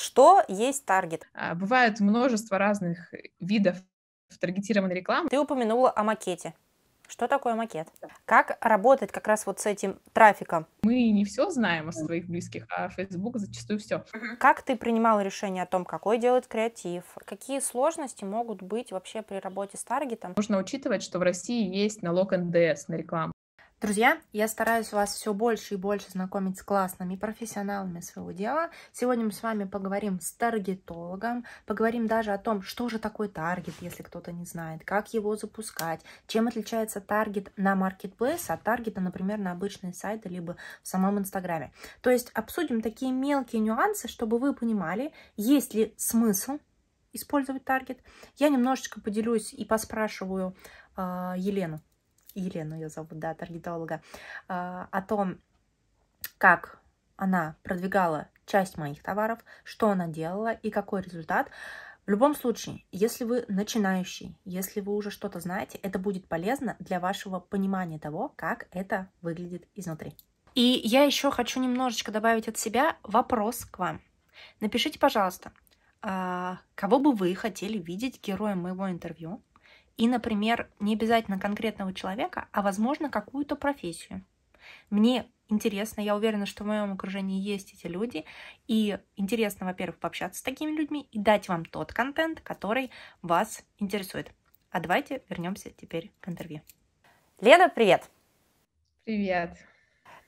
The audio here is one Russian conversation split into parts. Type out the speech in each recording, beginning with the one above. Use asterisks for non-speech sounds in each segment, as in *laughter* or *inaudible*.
Что есть таргет? А, бывает множество разных видов таргетированной рекламы. Ты упомянула о макете. Что такое макет? Как работать как раз вот с этим трафиком? Мы не все знаем о своих близких, а Facebook зачастую все. Как ты принимал решение о том, какой делать креатив? Какие сложности могут быть вообще при работе с таргетом? Нужно учитывать, что в России есть налог НДС на рекламу. Друзья, я стараюсь вас все больше и больше знакомить с классными профессионалами своего дела. Сегодня мы с вами поговорим с таргетологом, поговорим даже о том, что же такое таргет, если кто-то не знает, как его запускать, чем отличается таргет на маркетплейс от таргета, например, на обычные сайты, либо в самом Инстаграме. То есть обсудим такие мелкие нюансы, чтобы вы понимали, есть ли смысл использовать таргет. Я немножечко поделюсь и поспрашиваю э, Елену. Ирин, ну, ее зовут, да, таргетолога, а, о том, как она продвигала часть моих товаров, что она делала и какой результат. В любом случае, если вы начинающий, если вы уже что-то знаете, это будет полезно для вашего понимания того, как это выглядит изнутри. И я еще хочу немножечко добавить от себя вопрос к вам. Напишите, пожалуйста, а, кого бы вы хотели видеть героем моего интервью, и, например, не обязательно конкретного человека, а, возможно, какую-то профессию. Мне интересно, я уверена, что в моем окружении есть эти люди, и интересно, во-первых, пообщаться с такими людьми и дать вам тот контент, который вас интересует. А давайте вернемся теперь к интервью. Лена, привет! Привет!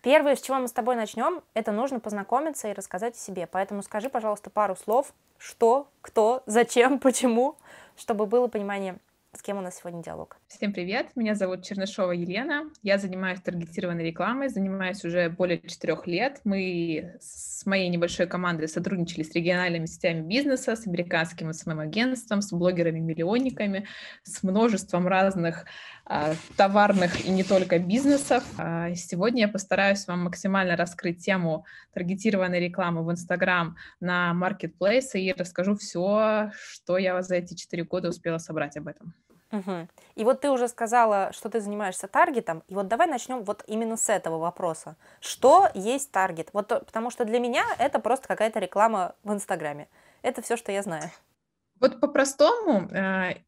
Первое, с чего мы с тобой начнем, это нужно познакомиться и рассказать о себе. Поэтому скажи, пожалуйста, пару слов, что, кто, зачем, почему, чтобы было понимание с кем у нас сегодня диалог? Всем привет, меня зовут Чернышова Елена, я занимаюсь таргетированной рекламой, занимаюсь уже более четырех лет. Мы с моей небольшой командой сотрудничали с региональными сетями бизнеса, с американским СММ-агентством, с блогерами-миллионниками, с множеством разных а, товарных и не только бизнесов. А, сегодня я постараюсь вам максимально раскрыть тему таргетированной рекламы в Инстаграм на маркетплейсы и расскажу все, что я за эти четыре года успела собрать об этом. Угу. И вот ты уже сказала, что ты занимаешься таргетом, и вот давай начнем вот именно с этого вопроса. Что есть таргет? Вот э, потому что для меня это просто какая-то реклама в Инстаграме. Это все, что я знаю. Вот по-простому э,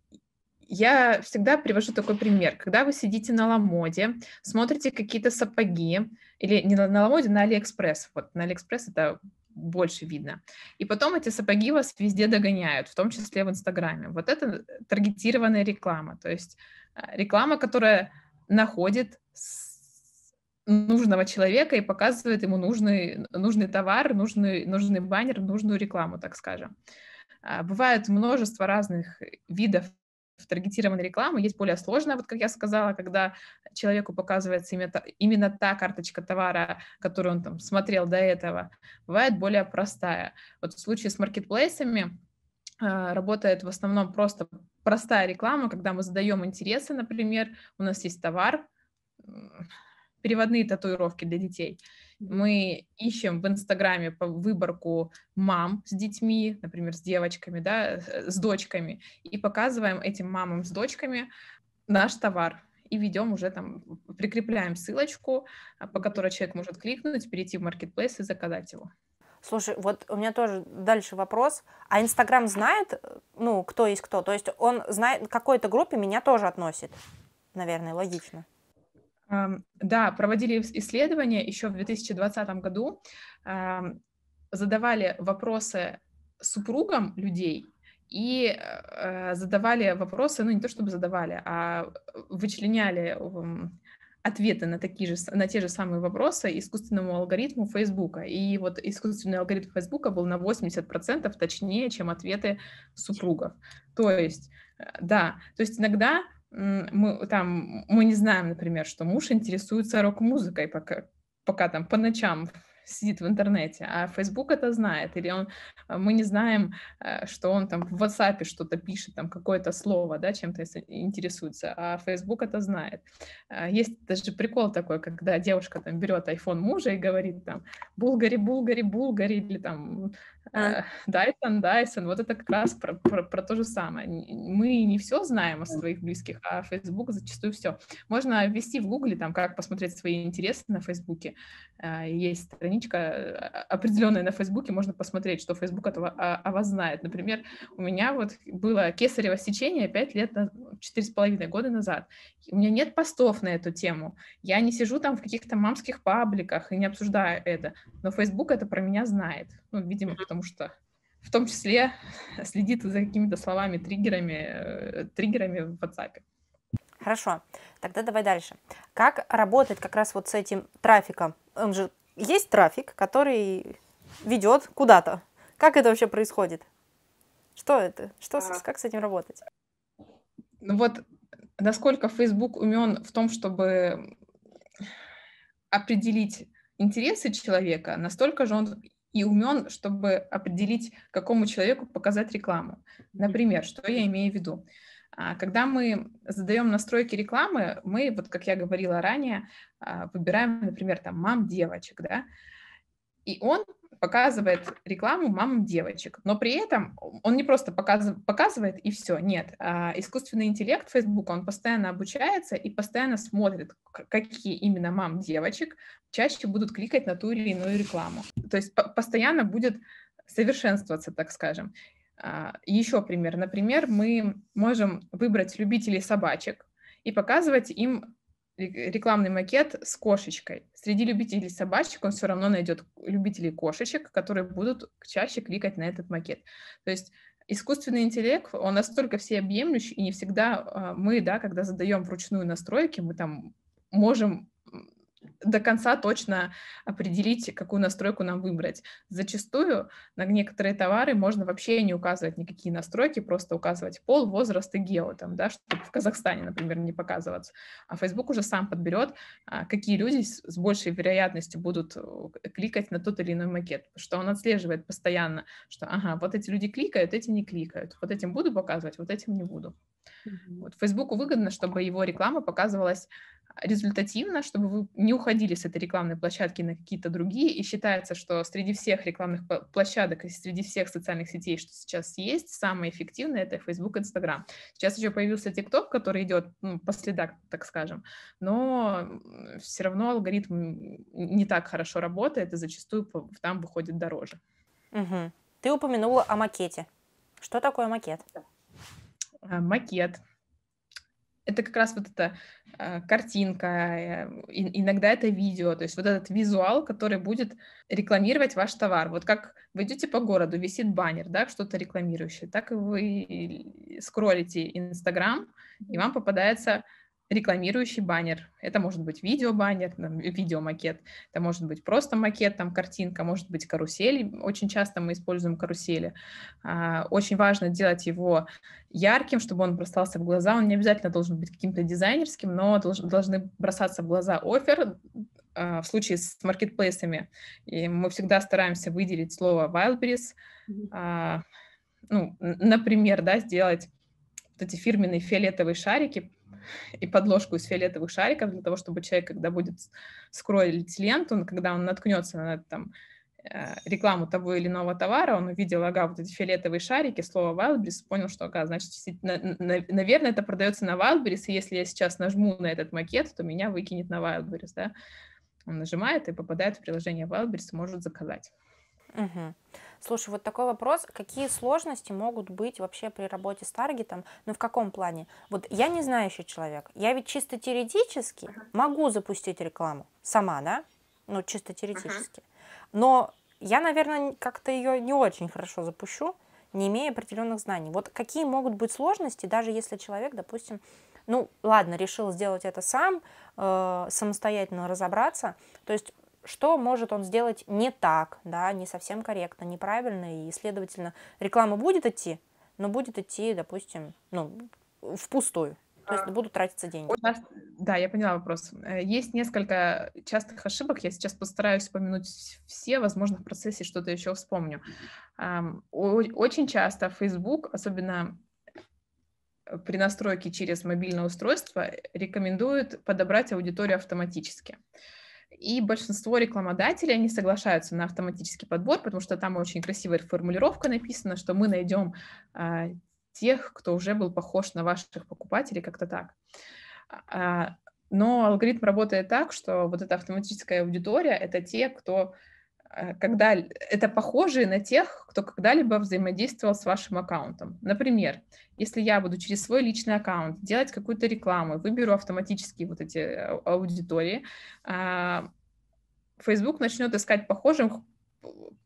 я всегда привожу такой пример. Когда вы сидите на Ламоде, смотрите какие-то сапоги, или не на Ламоде, на Алиэкспресс. Вот на Алиэкспресс это больше видно. И потом эти сапоги вас везде догоняют, в том числе в Инстаграме. Вот это таргетированная реклама, то есть э, реклама, которая находит нужного человека и показывает ему нужный, нужный товар, нужный, нужный баннер, нужную рекламу, так скажем. А бывает множество разных видов в таргетированной рекламе есть более сложная, вот как я сказала, когда человеку показывается именно та, именно та карточка товара, которую он там смотрел до этого, бывает более простая. Вот в случае с маркетплейсами а, работает в основном просто простая реклама, когда мы задаем интересы, например, у нас есть товар, переводные татуировки для детей. Мы ищем в Инстаграме по выборку мам с детьми, например, с девочками, да, э, с дочками, и показываем этим мамам с дочками наш товар и ведем уже там, прикрепляем ссылочку, а, по которой человек может кликнуть, перейти в маркетплейс и заказать его. Слушай, вот у меня тоже дальше вопрос. А Инстаграм знает, ну, кто есть кто? То есть он знает, к какой-то группе меня тоже относит? Наверное, логично. Эм, да, проводили исследования еще в 2020 году, эм, задавали вопросы супругам людей и э, задавали вопросы, ну не то чтобы задавали, а вычленяли эм, ответы на, такие же, на те же самые вопросы искусственному алгоритму Фейсбука. И вот искусственный алгоритм Фейсбука был на 80% точнее, чем ответы супругов. То есть, э, да, то есть иногда мы там мы не знаем, например, что муж интересуется рок-музыкой, пока, пока там по ночам сидит в интернете, а Facebook это знает, или он, а, мы не знаем, э, что он там в WhatsApp что-то пишет, там какое-то слово, да, чем-то интересуется, а Facebook это знает. А, есть даже прикол такой, когда девушка там берет iPhone мужа и говорит там «Булгари, Булгари, Булгари» или там а. э, «Дайсон, Дайсон», вот это как раз про, про, про то же самое. Мы не все знаем о своих близких, а Facebook зачастую все. Можно ввести в Гугле там, как посмотреть свои интересы на Фейсбуке, э, есть страница страничка э, определенная на Фейсбуке, можно посмотреть, что Фейсбук этого, о, а, о вас знает. Например, у меня вот было кесарево сечение 5 лет, 4,5 года назад. У меня нет постов на эту тему. Я не сижу там в каких-то мамских пабликах и не обсуждаю это. Но Фейсбук это про меня знает. Ну, видимо, потому что в том числе *laughs* следит за какими-то словами, триггерами, э, триггерами в WhatsApp. Хорошо, тогда давай дальше. Как работать как раз вот с этим трафиком? Он же есть трафик, который ведет куда-то. Как это вообще происходит? Что это? Что, а. как с этим работать? Ну вот, насколько Facebook умен в том, чтобы определить интересы человека, настолько же он и умен, чтобы определить, какому человеку показать рекламу. Например, что я имею в виду? Uh, а когда мы задаем настройки рекламы, мы, вот как я говорила ранее, а, выбираем, например, там мам девочек, да, и он показывает рекламу мамам девочек, но при этом он не просто показывает, показывает и все, нет. А, искусственный интеллект Facebook, он постоянно обучается и постоянно смотрит, какие именно мам девочек чаще будут кликать на ту или иную рекламу. То есть постоянно будет совершенствоваться, так скажем. А, Еще пример. Например, мы можем выбрать любителей собачек и показывать им рекламный макет с кошечкой. Среди любителей собачек он все равно найдет любителей кошечек, которые будут чаще кликать на этот макет. То есть искусственный интеллект, он настолько всеобъемлющий, и не всегда а, мы, да, когда задаем вручную настройки, мы там можем до конца точно определить, какую настройку нам выбрать. Зачастую на некоторые товары можно вообще не указывать никакие настройки, просто указывать пол, возраст и гео, там, да, чтобы в Казахстане, например, не показываться. А Facebook уже сам подберет, а, какие люди с большей вероятностью будут кликать на тот или иной макет, что он отслеживает постоянно, что, ага, вот эти люди кликают, эти не кликают, вот этим буду показывать, вот этим не буду. mm Вот Фейсбуку выгодно, чтобы его реклама показывалась результативно, чтобы вы не уходили с этой рекламной площадки на какие-то другие. И считается, что среди всех рекламных площадок и среди всех социальных сетей, что сейчас есть, самое эффективное это Facebook, Instagram. Сейчас еще появился TikTok, который идет ну, по следам, так скажем, но все равно алгоритм не так хорошо работает и зачастую там выходит дороже. Угу. Ты упомянула о макете. Что такое макет? А, макет это как раз вот эта э, картинка, э, иногда это видео, то есть вот этот визуал, который будет рекламировать ваш товар. Вот как вы идете по городу, висит баннер, да, что-то рекламирующее, так и вы скроллите Инстаграм, и вам попадается рекламирующий баннер. Это может быть видеобаннер, видеомакет, это может быть просто макет, там картинка, может быть карусель. Очень часто мы используем карусели. А, очень важно делать его ярким, чтобы он бросался в глаза. Он не обязательно должен быть каким-то дизайнерским, но должны бросаться в глаза офер, а, в случае с маркетплейсами. И мы всегда стараемся выделить слово Wildberries, а, ну, например, да, сделать вот эти фирменные фиолетовые шарики, и подложку из фиолетовых шариков для того, чтобы человек, когда будет скроллить ленту, ну, когда он наткнется на там, э, рекламу того или иного товара, он увидел, ага, вот эти фиолетовые шарики, слово Wildberries, понял, что, ага, значит, наверное, это продается на Wildberries, и если я сейчас нажму на этот макет, то меня выкинет на Wildberries, да. Он нажимает и попадает в приложение Wildberries, может заказать. Угу. Слушай, вот такой вопрос. Какие сложности могут быть вообще при работе с таргетом? Ну, в каком плане? Вот я не знающий человек. Я ведь чисто теоретически uh могу запустить рекламу сама, да? Ну, чисто теоретически. uh Но я, наверное, как-то ее не очень хорошо запущу, не имея определенных знаний. Вот какие могут быть сложности, даже если человек, допустим, ну, ладно, решил сделать это сам, э, самостоятельно разобраться. То есть что может он сделать не так, да, не совсем корректно, неправильно, и, следовательно, реклама будет идти, но будет идти, допустим, ну, впустую. То есть а, будут тратиться деньги. да, я поняла вопрос. Э, есть несколько частых ошибок. Я сейчас постараюсь упомянуть все, возможно, в процессе что-то еще вспомню. Очень часто Facebook, особенно э, при настройке через мобильное устройство э, рекомендует подобрать аудиторию автоматически. И большинство рекламодателей, они соглашаются на автоматический подбор, потому что там очень красивая формулировка написана, что мы найдем а, тех, кто уже был похож на ваших покупателей, как-то так. А, но алгоритм работает так, что вот эта автоматическая аудитория — это те, кто Э, когда это похожие на тех, кто когда-либо взаимодействовал с вашим аккаунтом. Например, если я буду через свой личный аккаунт делать какую-то рекламу, выберу автоматически вот эти э, аудитории, а, Facebook начнет искать похожих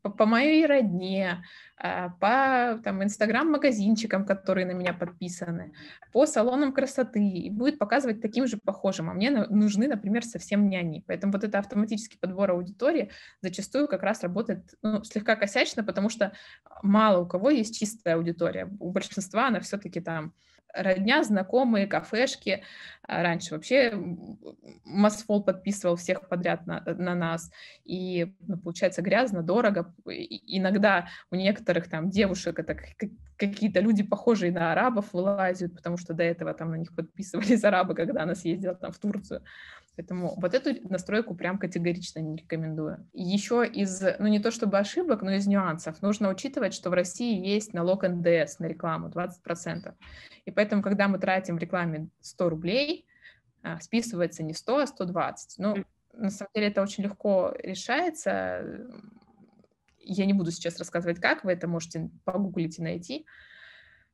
по, по моей родне, а, по там, инстаграм-магазинчикам, которые на меня подписаны, по салонам красоты, и будет показывать таким же похожим. А мне нужны, например, совсем не они. Поэтому вот это автоматический подбор аудитории зачастую как раз работает ну, слегка косячно, потому что мало у кого есть чистая аудитория. У большинства она все-таки там родня, знакомые, кафешки. А раньше вообще масфол подписывал всех подряд на, э, на нас. И ну, получается грязно, дорого. иногда у некоторых там девушек это какие-то люди, похожие на арабов, вылазят, потому что до этого там на них подписывались *laughs* арабы, когда она съездила там в Турцию. Поэтому вот эту настройку прям категорично не рекомендую. Еще из, ну не то чтобы ошибок, но из нюансов, нужно учитывать, что в России есть налог НДС на рекламу 20%. И поэтому, когда мы тратим в рекламе 100 рублей, а, списывается не 100, а 120. Ну, на самом деле это очень легко решается. Я не буду сейчас рассказывать, как, вы это можете погуглить и найти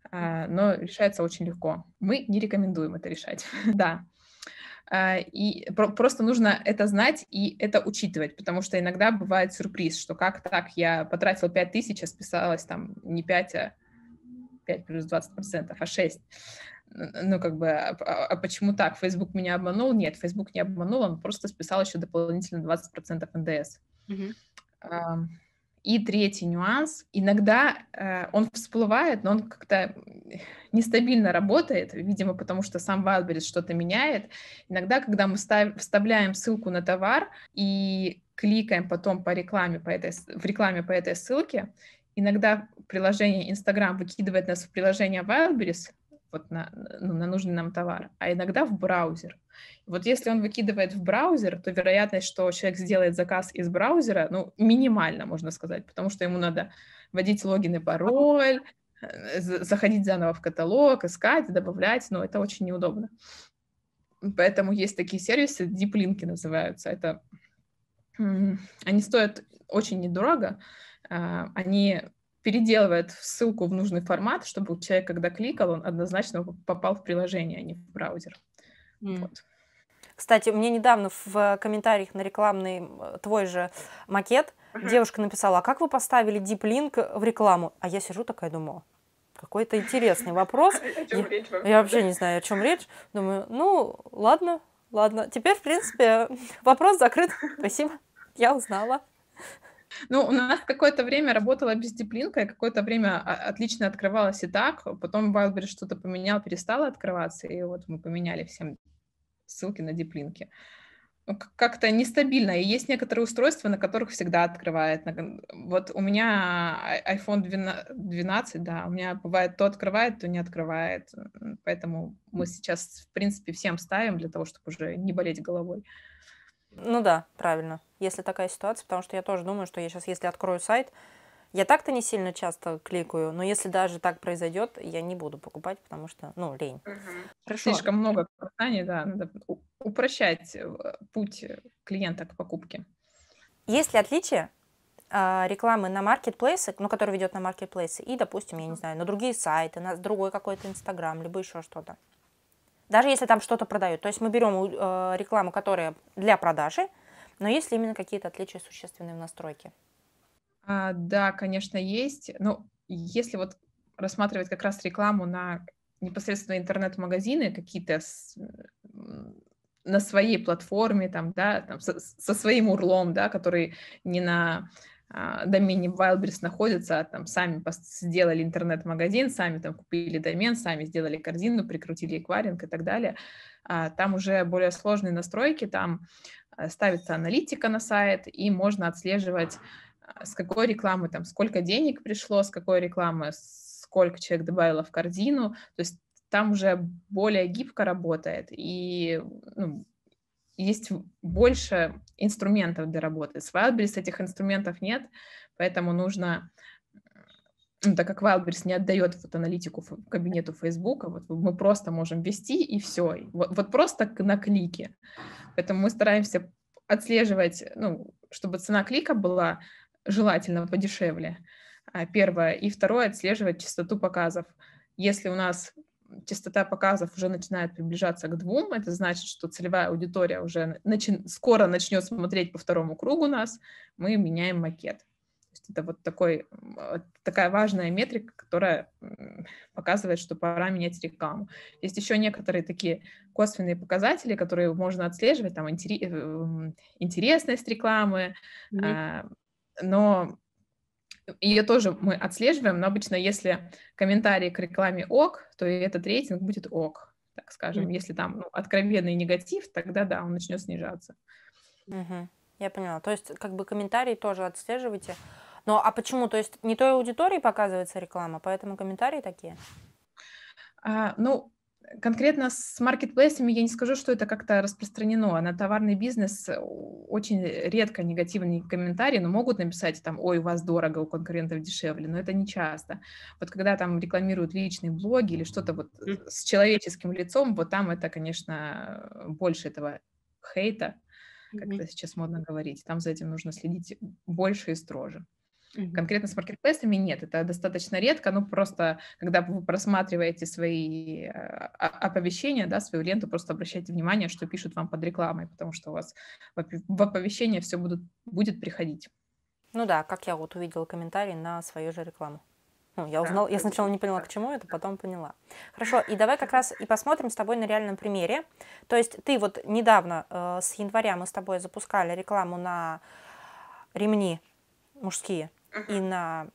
а, но решается очень легко. Мы не рекомендуем это решать. *laughs* да. А, и просто нужно это знать и это учитывать, потому что иногда бывает сюрприз, что как так, я потратил 5 тысяч, а списалось там не 5, а 5 плюс 20 процентов, а 6. Ну, как бы, а, а, а почему так? Фейсбук меня обманул? Нет, Фейсбук не обманул, он просто списал еще дополнительно 20% НДС. Mm-hmm. И третий нюанс. Иногда э, он всплывает, но он как-то *laughs* нестабильно работает, видимо, потому что сам Wildberries что-то меняет. Иногда, когда мы став, вставляем ссылку на товар и кликаем потом по рекламе по этой, в рекламе по этой ссылке, иногда приложение Instagram выкидывает нас в приложение Wildberries, вот на, ну, на нужный нам товар, а иногда в браузер. Вот если он выкидывает в браузер, то вероятность, что человек сделает заказ из браузера, ну, минимальна, можно сказать, потому что ему надо вводить логин и пароль, э, заходить заново в каталог, искать, добавлять, но это очень неудобно. Поэтому есть такие сервисы, диплинки называются. Это они стоят очень недорого, а, они переделывают ссылку в нужный формат, чтобы человек, когда кликал, он однозначно попал в приложение, а не в браузер. Mm. Вот. Кстати, мне недавно в комментариях на рекламный э, твой же макет uh-huh. девушка написала, а как вы поставили Deep Link в рекламу? А я сижу такая думаю, какой-то интересный вопрос. *laughs* я вообще не знаю, о чем речь. Думаю, ну, ладно, ладно. Теперь, в принципе, *laughs* вопрос закрыт. Спасибо, я узнала. Ну, у нас какое-то время работала бездиплинка, и какое-то время а, отлично открывалась и так, потом Wildberries что-то поменял, перестало открываться, и вот мы поменяли всем ссылки на диплинки. Ну, как-то нестабильно, и есть некоторые устройства, на которых всегда открывает. Вот у меня а, iPhone 12, да, у меня бывает то открывает, то не открывает, поэтому мы сейчас, в принципе, всем ставим для того, чтобы уже не болеть головой. Ну да, правильно, если такая ситуация, потому что я тоже думаю, что я сейчас, если открою сайт, я так-то не сильно часто кликаю, но если даже так произойдет, я не буду покупать, потому что, ну, лень. Угу. Слишком много касаний, да, надо упрощать э, путь клиента к покупке. Есть ли отличие а, рекламы на маркетплейсы, ну, который ведет на маркетплейсы, и, допустим, я не знаю, на другие сайты, на другой какой-то Инстаграм, либо еще что-то? Даже если там что-то продают. То есть мы берем э, рекламу, которая для продажи, но есть ли именно какие-то отличия существенные в настройке? А, да, конечно, есть. Но ну, если вот рассматривать как раз рекламу на непосредственно интернет-магазины, какие-то с, на своей платформе, там, да, там, со, со своим урлом, да, который не на а, домене Wildberries находится там сами сделали интернет-магазин, сами там купили домен, сами сделали корзину, прикрутили эквайринг и так далее. А, там уже более сложные настройки, там э, ставится аналитика на сайт, и можно отслеживать, а, с какой рекламы там сколько денег пришло, с какой рекламы сколько человек добавило в корзину, то есть там уже более гибко работает, и ну, есть больше инструментов для работы. С Wildberries этих инструментов нет, поэтому нужно, ну, так как Wildberries не отдает вот аналитику кабинету Facebook, а вот мы просто можем вести и все, вот, вот просто на клике. Поэтому мы стараемся отслеживать, ну, чтобы цена клика была желательно подешевле, а, первое. И второе, отслеживать частоту показов. Если у нас частота показов уже начинает приближаться к двум. Это значит, что целевая аудитория уже начи... скоро начнет смотреть по второму кругу нас. Мы меняем макет. это вот такой, такая важная метрика, которая показывает, что пора менять рекламу. Есть еще некоторые такие косвенные показатели, которые можно отслеживать, там интерес, э, интересность рекламы, mm-hmm. но ее тоже мы отслеживаем, но обычно, если комментарии к рекламе ок, то и этот рейтинг будет ок, так скажем. Mm-hmm. Если там ну, откровенный негатив, тогда да, он начнет снижаться. Mm-hmm. Я поняла. То есть, как бы комментарии тоже отслеживайте. Но ну, а почему? То есть не той аудитории показывается реклама, поэтому комментарии такие? А, ну, конкретно с маркетплейсами я не скажу, что это как-то распространено. На товарный бизнес э, очень редко негативные комментарии, но могут написать там, ой, у вас дорого, у конкурентов дешевле, но это не часто. Вот когда там рекламируют личные блоги или что-то вот э, с человеческим лицом, вот там это, конечно, э, больше этого хейта, как это сейчас модно говорить. Там за этим нужно следить больше и строже. Конкретно с маркетплейсами нет, это достаточно редко, ну просто, когда вы просматриваете свои э, оповещения, да, свою ленту, просто обращайте внимание, что пишут вам под рекламой, потому что у вас в оповещении все будут, будет приходить. Ну да, как я вот увидела комментарий на свою же рекламу. Ну, я узнала, я сначала не поняла, к чему это, потом поняла. Хорошо, и давай как раз и посмотрим с тобой на реальном примере. То есть ты вот недавно э, с января мы с тобой запускали рекламу на ремни мужские, и на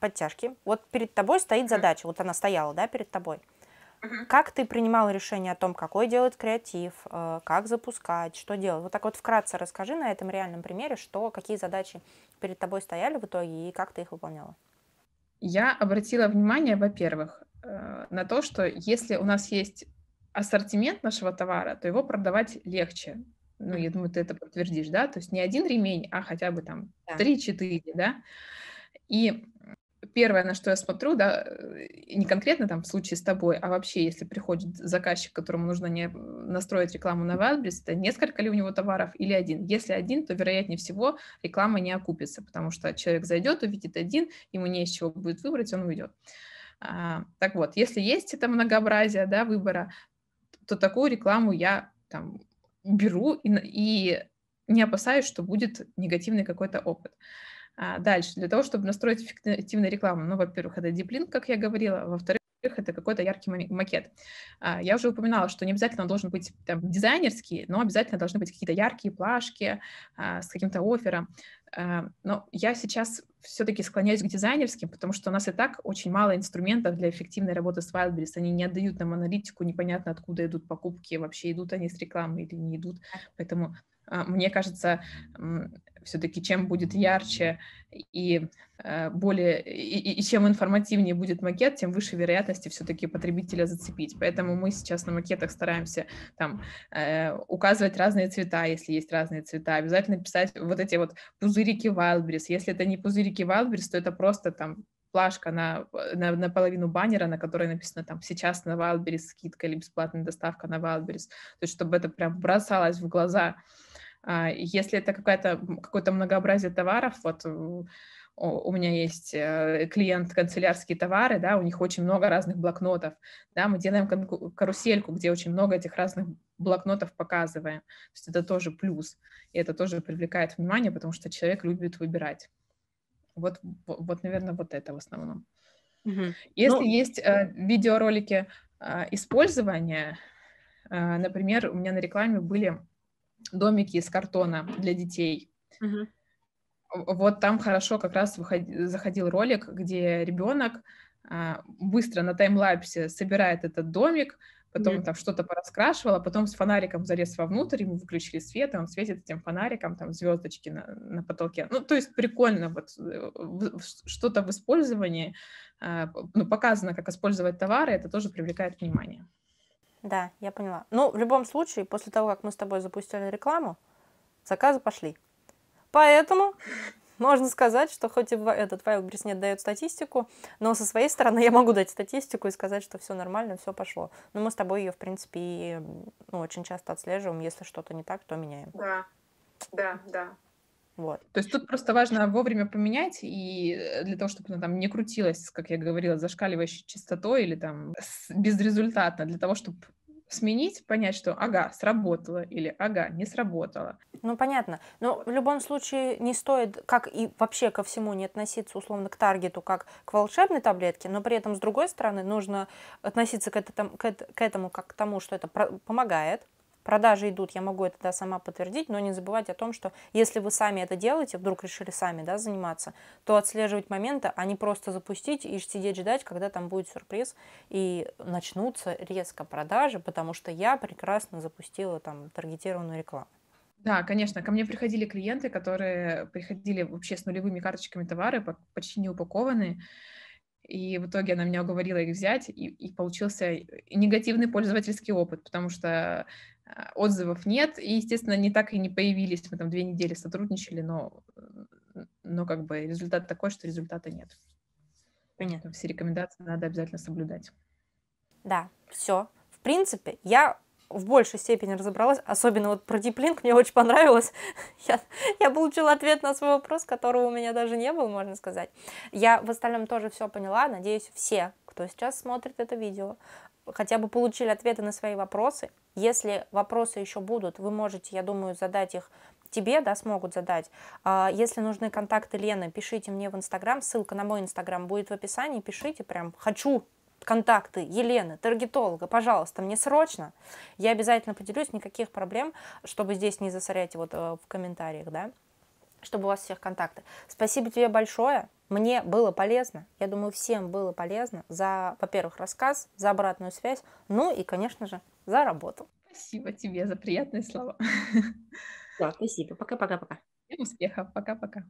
подтяжки. Вот перед тобой стоит задача, вот она стояла, да, перед тобой. Как ты принимал решение о том, какой делать креатив, э, как запускать, что делать? Вот так вот вкратце расскажи на этом реальном примере, что, какие задачи перед тобой стояли в итоге и как ты их выполняла. Я обратила внимание, во-первых, э, на то, что если у нас есть ассортимент нашего товара, то его продавать легче ну, я думаю, ты это подтвердишь, да, то есть не один ремень, а хотя бы там три-четыре, да. да, и первое, на что я смотрю, да, э, не конкретно там в случае с тобой, а вообще, если приходит заказчик, которому нужно не настроить рекламу на Wildberries, это несколько ли у него товаров или один. Если один, то, вероятнее всего, реклама не окупится, потому что человек зайдет, увидит один, ему не из чего будет выбрать, он уйдет. А, так вот, если есть это многообразие, да, выбора, то такую рекламу я там беру и, и не опасаюсь, что будет негативный какой-то опыт. А дальше, для того, чтобы настроить эффективную рекламу, ну, во-первых, это диплинг, как я говорила, во-вторых, это какой-то яркий макет. А, я уже упоминала, что не обязательно он должен быть там, дизайнерский, но обязательно должны быть какие-то яркие плашки а, с каким-то оффером. Э, но я сейчас все-таки склоняюсь к дизайнерским, потому что у нас и так очень мало инструментов для эффективной работы с Wildberries. Они не отдают нам аналитику, непонятно откуда идут покупки, вообще идут они с рекламы или не идут. Поэтому а, мне кажется, все-таки чем будет ярче и э, более и, и чем информативнее будет макет, тем выше вероятности все-таки потребителя зацепить. Поэтому мы сейчас на макетах стараемся там э, указывать разные цвета, если есть разные цвета, обязательно писать вот эти вот пузырики Wildberries. Если это не пузырики Wildberries, то это просто там плашка на, э, на, на половину баннера, на которой написано там сейчас на Wildberries скидка или бесплатная доставка на Wildberries. То есть чтобы это прям бросалось в глаза. Э, а, если это какая-то, какое-то многообразие товаров, вот у меня есть э, клиент канцелярские товары, да, у них очень много разных блокнотов, да, мы делаем карусельку, где очень много этих разных блокнотов показываем, то есть это тоже плюс, и это тоже привлекает внимание, потому что человек любит выбирать. Вот, вот наверное, вот это в основном. Угу. Если ну... есть э, видеоролики э, использования, э, например, у меня на рекламе были домики из картона для детей. Угу. Вот там хорошо как раз выходи, заходил ролик, где ребенок а, быстро на таймлапсе собирает этот домик, потом mm там что-то пораскрашивал, а потом с фонариком залез вовнутрь, ему выключили свет, и он светит этим фонариком, там звездочки на, на потолке. Ну, то есть прикольно, вот э, что-то в использовании, а, ну, показано, как использовать товары, это тоже привлекает внимание. Да, я поняла. Ну, в любом случае, после того, как мы с тобой запустили рекламу, заказы пошли. Поэтому *laughs* можно сказать, что хоть и этот Wildberries не дает статистику, но со своей стороны я могу дать статистику и сказать, что все нормально, все пошло. Но мы с тобой ее, в принципе, и, ну, очень часто отслеживаем. Если что-то не так, то меняем. Да, да, да. Вот. То есть тут просто важно вовремя поменять, и э, для того, чтобы она там не крутилась, как я говорила, зашкаливающей частотой или там безрезультатно, для того, чтобы сменить, понять, что ага, сработало или ага, не сработало. Ну, понятно. Но в любом случае не стоит, как и вообще ко всему, не относиться условно к таргету, как к волшебной таблетке, но при этом, с другой стороны, нужно относиться к этому, к этому как к тому, что это помогает, Продажи идут, я могу это да, сама подтвердить, но не забывать о том, что если вы сами это делаете, вдруг решили сами да, заниматься, то отслеживать моменты, а не просто запустить и сидеть ждать, когда там будет сюрприз, и начнутся резко продажи, потому что я прекрасно запустила там таргетированную рекламу. Да, конечно. Ко мне приходили клиенты, которые приходили вообще с нулевыми карточками товары, почти не упакованные. И в итоге она меня уговорила их взять, и, и получился негативный пользовательский опыт, потому что отзывов нет, и, естественно, они так и не появились. Мы там две недели сотрудничали, но, но как бы результат такой, что результата нет. Понятно. Все рекомендации надо обязательно соблюдать. Да, все. В принципе, я в большей степени разобралась, особенно вот про диплинг мне очень понравилось. *laughs* Я, я получила ответ на свой вопрос, которого у меня даже не было, можно сказать. Я в остальном тоже все поняла, надеюсь, все, кто сейчас смотрит это видео, хотя бы получили ответы на свои вопросы. Если вопросы еще будут, вы можете, я думаю, задать их тебе, да, смогут задать. А если нужны контакты Лены, пишите мне в Инстаграм, ссылка на мой Инстаграм будет в описании, пишите прям «хочу контакты Елены, таргетолога, пожалуйста, мне срочно. Я обязательно поделюсь, никаких проблем, чтобы здесь не засорять вот э, в комментариях, да, чтобы у вас всех контакты. Спасибо тебе большое, мне было полезно, я думаю, всем было полезно за, во-первых, рассказ, за обратную связь, ну и, конечно же, за работу. Спасибо тебе за приятные слова. Да, спасибо. Пока-пока-пока. Всем успехов. Пока-пока.